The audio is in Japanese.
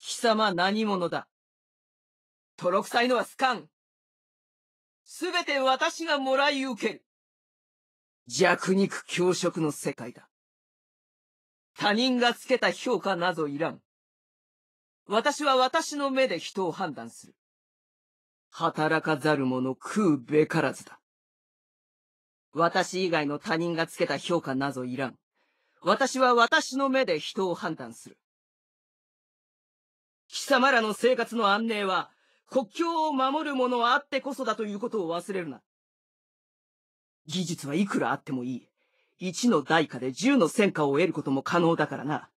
貴様何者だ泥臭いのはスカンすべて私がもらい受ける弱肉強食の世界だ。他人がつけた評価などいらん。私は私の目で人を判断する。働かざる者食うべからずだ。私以外の他人がつけた評価などいらん。私は私の目で人を判断する。様らの生活の安寧は、国境を守る者はあってこそだということを忘れるな。技術はいくらあってもいい。1の代価で十の戦果を得ることも可能だからな。